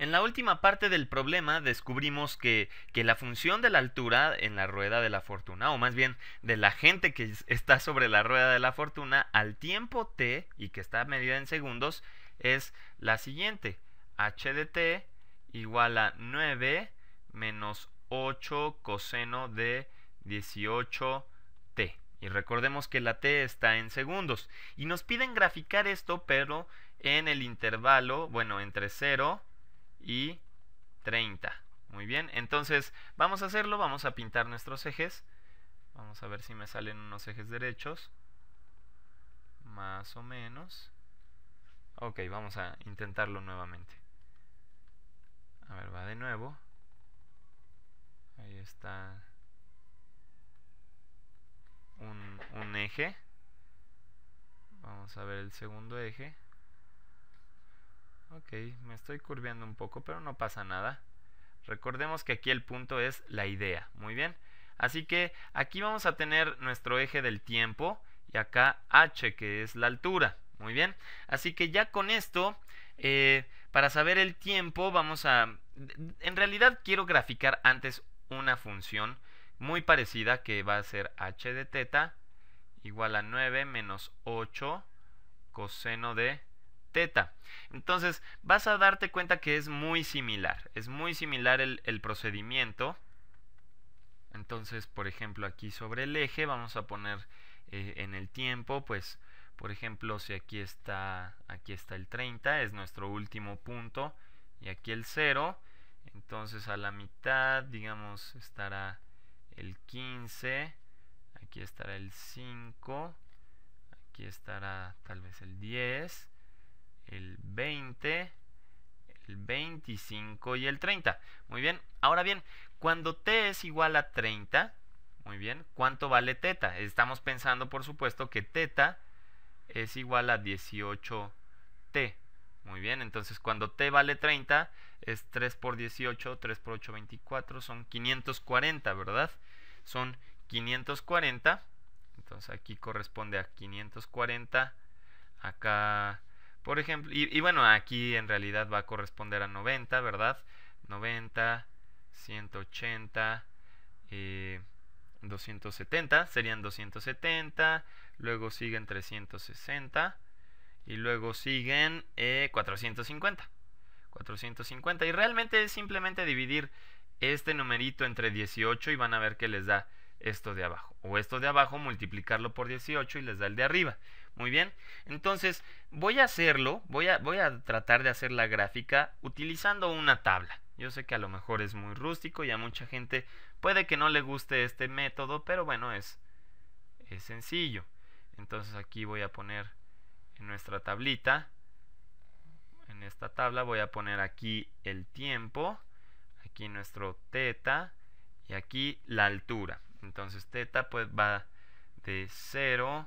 En la última parte del problema descubrimos que, la función de la altura en la rueda de la fortuna, o más bien de la gente que está sobre la rueda de la fortuna al tiempo t y que está medida en segundos, es la siguiente. h de t igual a 9 menos 8 coseno de 18t. Y recordemos que la t está en segundos. Y nos piden graficar esto, pero en el intervalo, bueno, entre 0 y 30. Muy bien, entonces vamos a hacerlo, vamos a pintar nuestros ejes. Vamos a ver si me salen unos ejes derechos. Más o menos. Ok, vamos a intentarlo nuevamente. A ver, va de nuevo. Ahí está un, un eje. Vamos a ver el segundo eje. Ok, me estoy curveando un poco, pero no pasa nada. Recordemos que aquí el punto es la idea, muy bien. Así que aquí vamos a tener nuestro eje del tiempo y acá h que es la altura, muy bien. Así que ya con esto, eh, para saber el tiempo vamos a... En realidad quiero graficar antes una función muy parecida que va a ser h de teta igual a 9 menos 8 coseno de teta. Entonces vas a darte cuenta que es muy similar, es muy similar el, procedimiento. Entonces, por ejemplo, aquí sobre el eje vamos a poner eh, en el tiempo, pues, por ejemplo, si aquí está, aquí está el 30, es nuestro último punto, y aquí el 0, entonces a la mitad, digamos, estará el 15, aquí estará el 5, aquí estará tal vez el 10, el 20, el 25 y el 30. Muy bien, ahora bien, cuando t es igual a 30, muy bien, ¿cuánto vale teta? Estamos pensando, por supuesto, que teta es igual a 18t. Muy bien, entonces cuando t vale 30 es 3 por 18, 3 por 8, 24, son 540, ¿verdad? Son 540, entonces aquí corresponde a 540, acá por ejemplo, y, bueno, aquí en realidad va a corresponder a 90, ¿verdad? 90, 180, 270, serían 270, luego siguen 360 y luego siguen 450. Eh, 450 y realmente es simplemente dividir este numerito entre 18 y van a ver que les da esto de abajo o esto de abajo multiplicarlo por 18 y les da el de arriba muy bien, entonces voy a hacerlo, voy a, voy a tratar de hacer la gráfica utilizando una tabla. Yo sé que a lo mejor es muy rústico y a mucha gente puede que no le guste este método, pero bueno, es, es sencillo. Entonces aquí voy a poner en nuestra tablita, en esta tabla voy a poner aquí el tiempo, aquí nuestro teta y aquí la altura. Entonces teta pues va de 0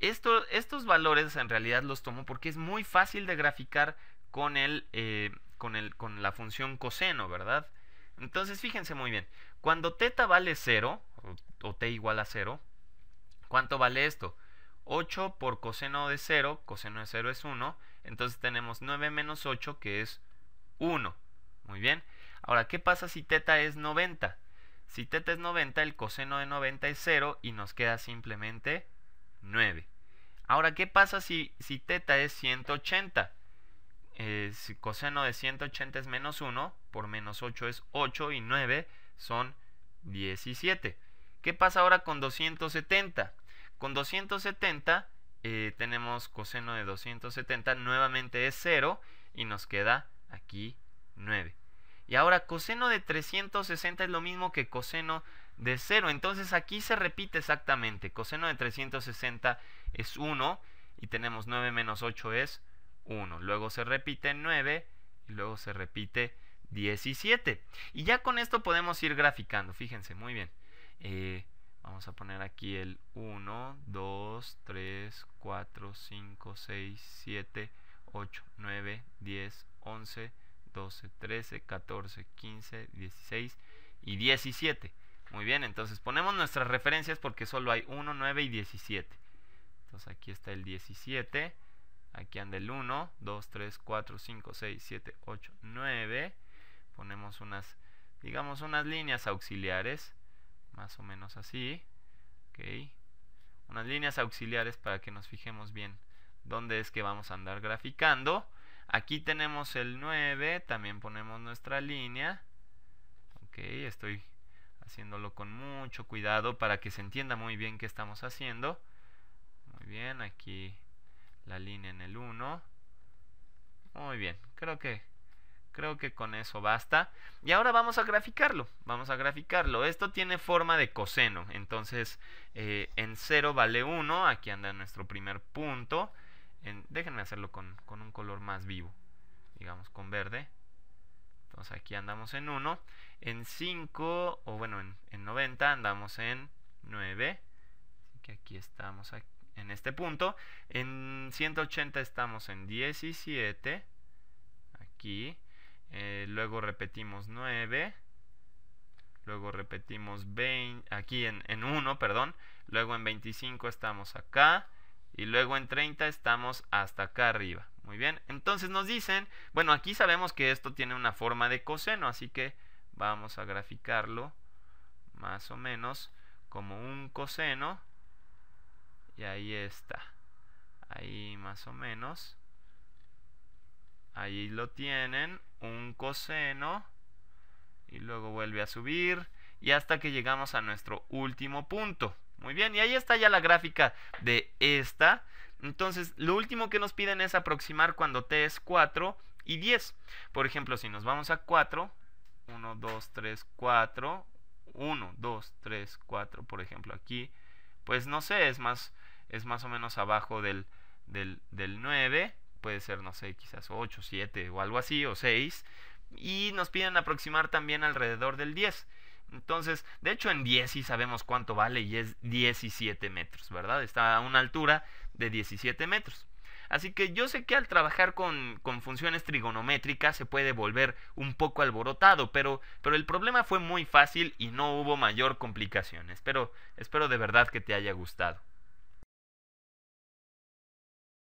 estos valores en realidad los tomo porque es muy fácil de graficar con, eh, con, con la función coseno, ¿verdad? Entonces fíjense muy bien, cuando teta vale 0, o, o t igual a 0, ¿cuánto vale esto? 8 por coseno de 0, coseno de 0 es 1, entonces tenemos 9 menos 8 que es 1. Muy bien, ahora ¿qué pasa si teta es 90? Si teta es 90, el coseno de 90 es 0 y nos queda simplemente 9. Ahora, ¿qué pasa si, si teta es 180? Eh, si coseno de 180 es menos 1, por menos 8 es 8 y 9 son 17. ¿Qué pasa ahora con 270? Con 270 eh, tenemos coseno de 270, nuevamente es 0 y nos queda aquí 9. Y ahora coseno de 360 es lo mismo que coseno de 0. Entonces aquí se repite exactamente. Coseno de 360 es 1 y tenemos 9 menos 8 es 1. Luego se repite 9 y luego se repite 17. Y ya con esto podemos ir graficando. Fíjense, muy bien. Eh, vamos a poner aquí el 1, 2, 3, 4, 5, 6, 7, 8, 9, 10, 11, 12, 13, 14, 15, 16 y 17. Muy bien, entonces ponemos nuestras referencias porque solo hay 1, 9 y 17. Entonces aquí está el 17, aquí anda el 1, 2, 3, 4, 5, 6, 7, 8, 9. Ponemos unas, digamos, unas líneas auxiliares, más o menos así. ok. Unas líneas auxiliares para que nos fijemos bien dónde es que vamos a andar graficando. Aquí tenemos el 9, también ponemos nuestra línea. Ok, estoy haciéndolo con mucho cuidado para que se entienda muy bien qué estamos haciendo. Muy bien, aquí la línea en el 1. Muy bien, creo que creo que con eso basta. Y ahora vamos a graficarlo, vamos a graficarlo. Esto tiene forma de coseno, entonces eh, en 0 vale 1, aquí anda nuestro primer punto. déjenme hacerlo con un color más vivo, digamos con verde aquí andamos en 1. En 5, o bueno, en, 90 andamos en 9. Así que aquí estamos en este punto. En 180 estamos en 17. Aquí. Eh, luego repetimos 9. Luego repetimos 20, aquí en 1, perdón. Luego en 25 estamos acá y luego en 30 estamos hasta acá arriba. Muy bien, entonces nos dicen, bueno, aquí sabemos que esto tiene una forma de coseno, así que vamos a graficarlo más o menos como un coseno. Y ahí está, ahí más o menos. Ahí lo tienen, un coseno. Y luego vuelve a subir y hasta que llegamos a nuestro último punto. Muy bien, y ahí está ya la gráfica de esta. Entonces, lo último que nos piden es aproximar cuando t es 4 y 10. Por ejemplo, si nos vamos a 4, 1, 2, 3, 4, 1, 2, 3, 4, por ejemplo, aquí, pues no sé, es más, es más o menos abajo del, del, del 9, puede ser, no sé, quizás 8, 7 o algo así, o 6. Y nos piden aproximar también alrededor del 10. Entonces, de hecho en 10 sí sabemos cuánto vale y es 17 metros, ¿verdad? Está a una altura de 17 metros. Así que yo sé que al trabajar con, funciones trigonométricas se puede volver un poco alborotado, pero, pero el problema fue muy fácil y no hubo mayor complicación. Espero, espero de verdad que te haya gustado.